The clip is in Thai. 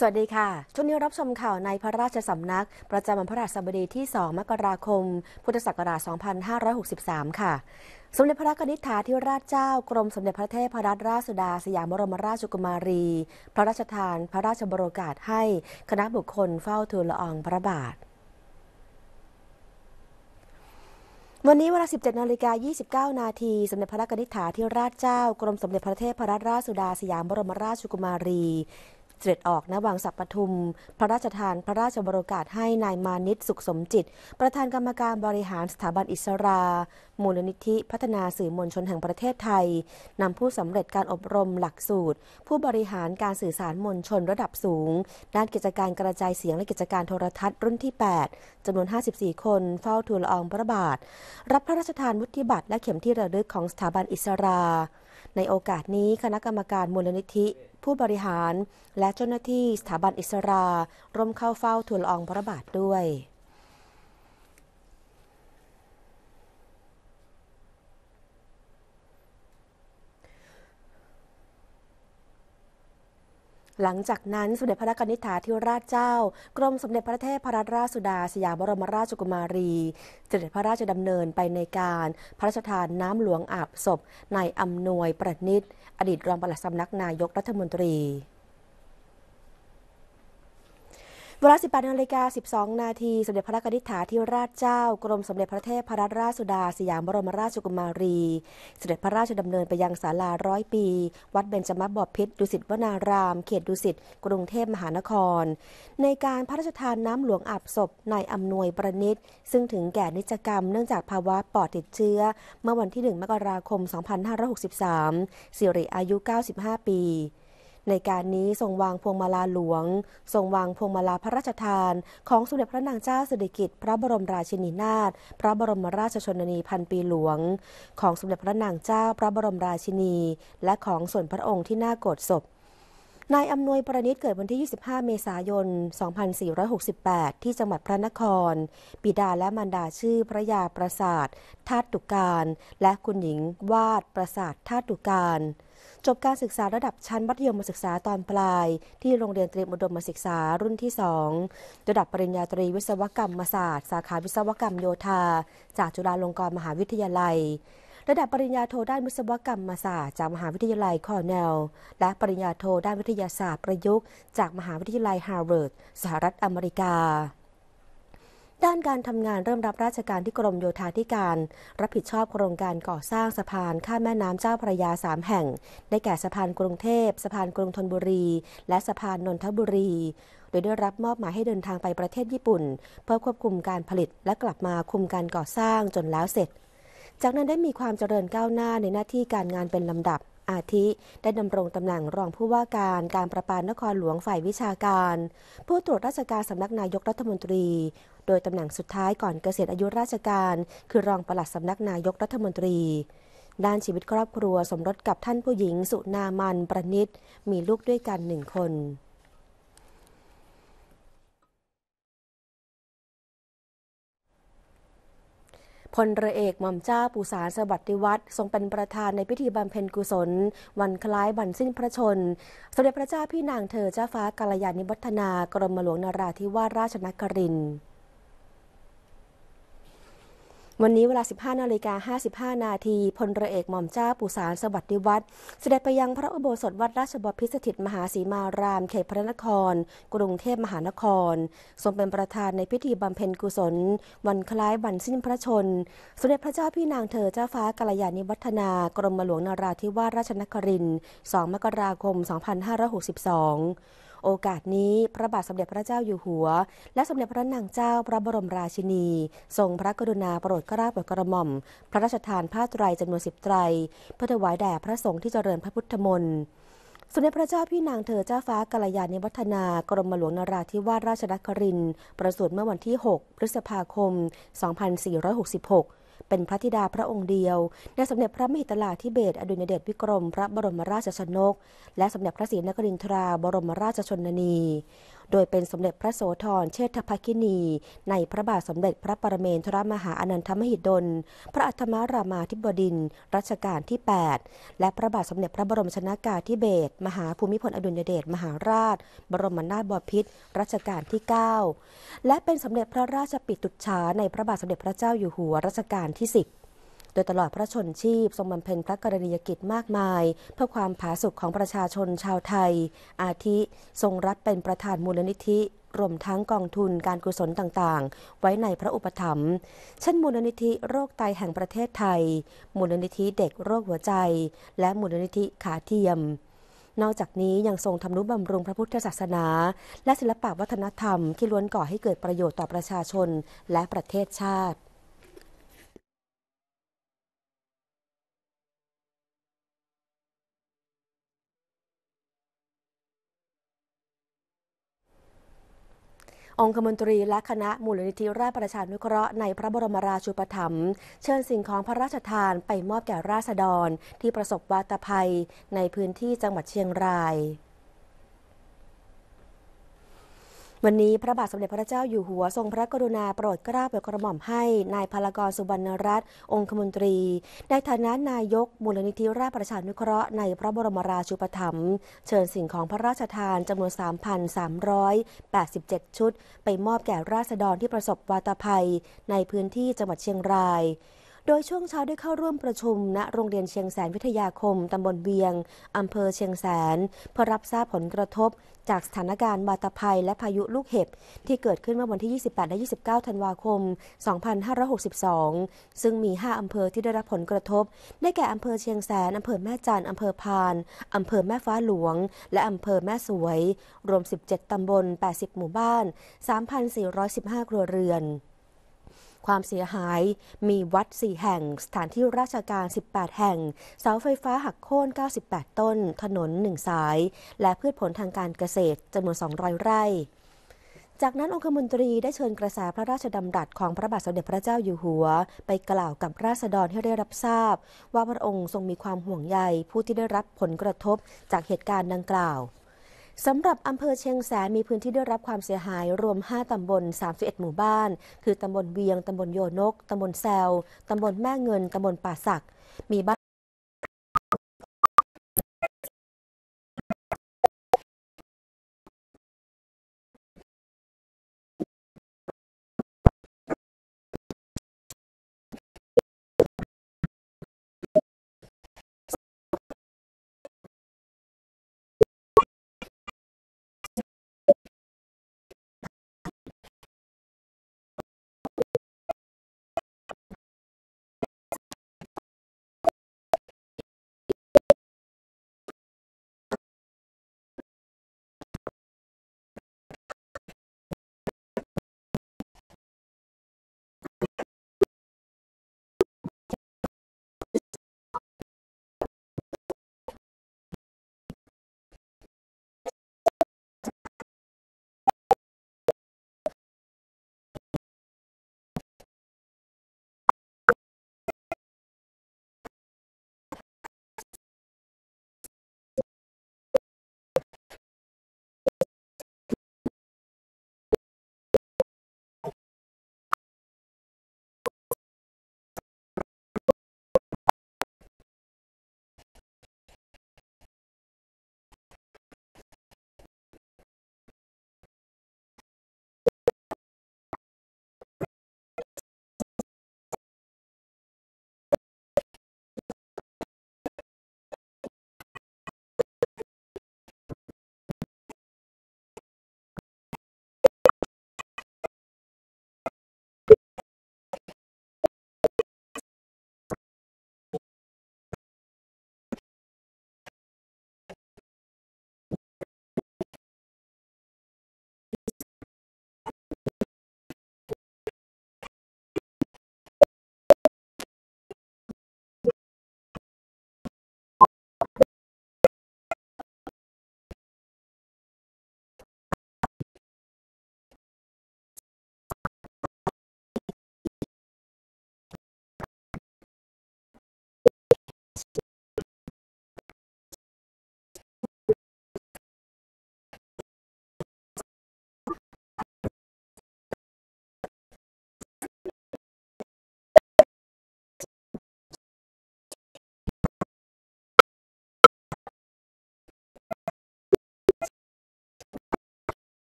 สวัสดีค่ะ ช่วงนี้รับชมข่าวในพระราชสำนักประจำวันพระราชบดีที่ 2 มกราคม พุทธศักราช 2563 ค่ะ สมเด็จพระนิธิธาธิราชเจ้ากรมสมเด็จพระเทพรัตนราชสุดาสยามบรมราชกุมารี พระราชทานพระราชบรโอกาสให้คณะบุคคลเฝ้าทูลละอองพระบาท วันนี้เวลา 17นาฬิกา29 นาที สมเด็จพระนิธิธาธิราชเจ้ากรมสมเด็จพระเทพรัตนราชสุดาสยามบรมราชกุมารีเสด็จออก ณ วังสัปปทุม พระราชทานพระราชบรกาศให้นายมานิตสุขสมจิต ประธานกรรมการบริหารสถาบันอิสรา มูลนิธิ พัฒนาสื่อมวลชนแห่งประเทศไทย นำผู้สำเร็จการอบรมหลักสูตร ผู้บริหารการสื่อสารมวลชนระดับสูง ด้านกิจการกระจายเสียงและกิจการโทรทัศน์รุ่นที่ 8 จำนวน 54 คน เฝ้าทูลอองพระบาท รับพระราชทานวุฒิบัตรและเข็มที่ระลึกของสถาบันอิสราในโอกาสนี้คณะกรรมการมูลนิธิ ผู้บริหาร และเจ้าหน้าที่สถาบันอิสราร่วมเข้าเฝ้าทูลอองพระบาทด้วยหลังจากนั้น สมเด็จพระนกนิษฐาธิราชเจ้า กรมสมเด็จพระเทพรัตนราชสุดาสยามบรมราชกุมารีเสด็จพระราชดำเนินไปในการ พระราชทานน้ำหลวงอาบศพในอำนวยประนิษฐ์อดีตรองปลัดสำนักนายกรัฐมนตรีเวลา18นาฬิกา 12 นาทีสมเด็จพระกนิษฐาธิราชเจ้ากรมสมเด็จพระเทพรัตนราชสุดาสยามบรมราชกุมารี เสด็จพระราชดำเนินไปยังศาลาร้อยปี วัดเบญจมบพิตรดุสิตวนาราม เขตดุสิตกรุงเทพมหานคร ในการพระราชทานน้ำหลวงอาบศพนายอำนวยประนิตซึ่งถึงแก่นิจกรรมเนื่องจากภาวะปอดติดเชื้อ เมื่อวันที่ 1 มกราคม 2563สิริอายุ 95 ปีในการนี้ทรงวางพวงมาลาหลวง ทรงวางพวงมาลาพระราชทาน ของสมเด็จพระนางเจ้าสิริกิติ์พระบรมราชินีนาถ พระบรมราชชนนีพันปีหลวง ของสมเด็จพระนางเจ้าพระบรมราชินี และของส่วนพระองค์ที่หน้าโกรธศพนายอำนวยประณิตเกิดวันที่ 25 เมษายน 2468 ที่จังหวัดพระนคร ปิดาและมารดาชื่อพระยาประสาทธาตุการ และคุณหญิงวาดประสาทธาตุุการ จบการศึกษาระดับชั้นมัธยมศึกษาตอนปลาย ที่โรงเรียนเตรียมอุดมศึกษารุ่นที่ 2 ระดับปริญญาตรีวิศวกรรมศาสตร์สาขาวิศวกรรมโยธา จากจุฬาลงกรณ์มหาวิทยาลัยระดับปริญญาโทด้านวิศวกรรมศาสตร์จากมหาวิทยาลัยคอร์เนลและปริญญาโทด้านวิทยาศาสตร์ประยุกต์ จากมหาวิทยาลัยฮาร์วาร์ดสหรัฐอเมริกา ด้านการทำงานเริ่มรับราชการที่กรมโยธาธิการ รับผิดชอบโครงการก่อสร้างสะพานข้ามแม่น้ำเจ้าพระยาสามแห่ง ได้แก่สะพานกรุงเทพสะพานกรุงธนบุรี และสะพานนนทบุรี โดยได้รับมอบหมายให้เดินทางไปประเทศญี่ปุ่นเพื่อควบคุมการผลิต และกลับมาคุมการก่อสร้างจนแล้วเสร็จจากนั้นได้มีความเจริญก้าวหน้าในหน้าที่การงานเป็นลำดับอาทิได้ดำรงตำแหน่งรองผู้ว่าการการประปานครหลวงฝ่ายวิชาการผู้ตรวจราชการสำนักนายกรัฐมนตรี โดยตำแหน่งสุดท้ายก่อนเกษียณอายุราชการ คือรองปลัดสำนักนายกรัฐมนตรี ด้านชีวิตครอบครัวสมรสกับท่านผู้หญิง สุนามันประนิตมีลูกด้วยกันหนึ่งคนพลเรือเอกหม่อมเจ้าปูสารสวัสดิวัตรทรงเป็นประธานในพิธีบำเพ็ญกุศล วันคล้ายวันสิ้นพระชนสมเด็จพระเจ้าพี่นางเธอเจ้าฟ้ากาลยานิวัฒนากรมหลวงนราธิวาสราชนครินทร์วันนี้เวลา 15นาฬิกา55นาทีพลระเอกหม่อมเจ้า ปุสารสวัสดิวัตรเสด็จไปยังพระอุโบสถวัดราชบพิสถิตมหาสีมาราม เขตพระนคร กรุงเทพมหานครทรงเป็นประธานในพิธีบำเพ็ญกุศล วันคล้ายวันสิ้นพระชน สมเด็จพระเจ้าพี่นางเธอเจ้าฟ้ากัลยาณิวัฒนากรมหลวงนาราธิวาสราชนครินทร์2มกราคม 2562โอกาสนี้พระบาทสมเด็จพระเจ้าอยู่หัว และสมเด็จพระนางเจ้าพระบรมราชินีทรงพระกรุณาโปรดเกล้าโปรดกระหม่อมพระราชทานผ้าไตรจำนวนสิบไตรเพื่อถวายแด่พระสงฆ์ที่เจริญพระพุทธมนต์สมเด็จพระเจ้าพี่นางเธอเจ้าฟ้ากัลยาณิวัฒนากรมหลวงนราธิวาสราชนครินทร์ประสูติเมื่อวันที่ 6 พฤษภาคม 2466เป็นพระธิดาพระองค์เดียวในสมเด็จพระมหิตลาธิเบศอดุลยเดชวิกรมพระบรมราชชนก และสมเด็จพระศรีนครินทราบรมราชชนนีโดยเป็นสมเด็จพระโสธร เชษฐภคินี ในพระบาทสมเด็จพระปรเมนทรมหาอนันทมหิดล พระอัธมารามาธิบดินรัชกาลที่ 8 และพระบาทสมเด็จพระบรมชนากาธิเบศมหาภูมิพลอดุลยเดชมหาราช บรมนาถบพิตรรัชกาลที่ 9 และเป็นสมเด็จพระราชปิตุฉาในพระบาทสมเด็จพระเจ้าอยู่หัวรัชกาลที่ 10ดยตลอดพระชนชีพทรงบำเพ็ญพระกรณียกิจมากมาย เพื่อความผาสุกของประชาชนชาวไทย อาทิทรงรับเป็นประธานมูลนิธิรวมทั้งกองทุนการกุศลต่างๆ ไว้ในพระอุปถัมภ์เช่นมูลนิธิโรคไตแห่งประเทศไทย มูลนิธิเด็กโรคหัวใจ และมูลนิธิขาเทียม นอกจากนี้ยังทรงทำนุบำรุงพระพุทธศาสนา และศิลปวัฒนธรรม ที่ล้วนก่อให้เกิดประโยชน์ต่อประชาชนและประเทศชาติองคมนตรีและคณะมูลนิธิราชประชานุเคราะห์ ในพระบรมราชูปถัมภ์เชิญสิ่งของพระราชทานไปมอบแก่ราษฎรที่ประสบวาตภัย ในพื้นที่จังหวัดเชียงรายวันนี้พระบาทสมเด็จพระเจ้าอยู่หัวทรงพระกรุณาโปรดเกล้าโปรดกระหม่อมให้นายพลกรสุวรรณรัตน์องคมนตรีในฐานะนายกมูลนิธิราชประชานุเคราะห์ในพระบรมราชูปถัมภ์เชิญสิ่งของพระราชทานจำนวน3,387 ชุด ไปมอบแก่ราษฎรที่ประสบวาตภัยในพื้นที่จังหวัดเชียงรายโดยช่วงเช้าได้เข้าร่วมประชุมณโรงเรียนเชียงแสนวิทยาคม ตำบลเวียง อำเภอเชียงแสน เพื่อรับทราบผลกระทบ จากสถานการณ์บาตภัยและพายุลูกเห็บ ที่เกิดขึ้นเมื่อวันที่ 28 และ 29 ธันวาคม 2562 ซึ่งมี 5 อำเภอที่ได้รับผลกระทบ ได้แก่อำเภอเชียงแสน อำเภอแม่จันอำเภอพาน อำเภอแม่ฟ้าหลวง และอำเภอแม่สวย รวม 17 ตำบล 80 หมู่บ้าน 3,415 ครัวเรือนความเสียหาย มีวัด 4 แห่ง สถานที่ราชการ 18 แห่ง เสาไฟฟ้าหักโค่น98 ต้น ถนน 1 สาย และพืชผลทางการเกษตรจำนวน 200 ไร่ จากนั้นองคมนตรีได้เชิญกระแสพระราชดำรัสของพระบาทสมเด็จพระเจ้าอยู่หัว ไปกล่าวกับราษฎรให้ได้รับทราบ ว่าพระองค์ทรงมีความห่วงใย ผู้ที่ได้รับผลกระทบจากเหตุการณ์ดังกล่าวสำหรับอำเภอเชียงแสนมีพื้นที่ได้รับความเสียหายรวม 5 ตำบล 31 หมู่บ้าน คือตำบลเวียง ตำบลโยนก ตำบลแซว ตำบลแม่เงิน ตำบลป่าศักมีบ้าน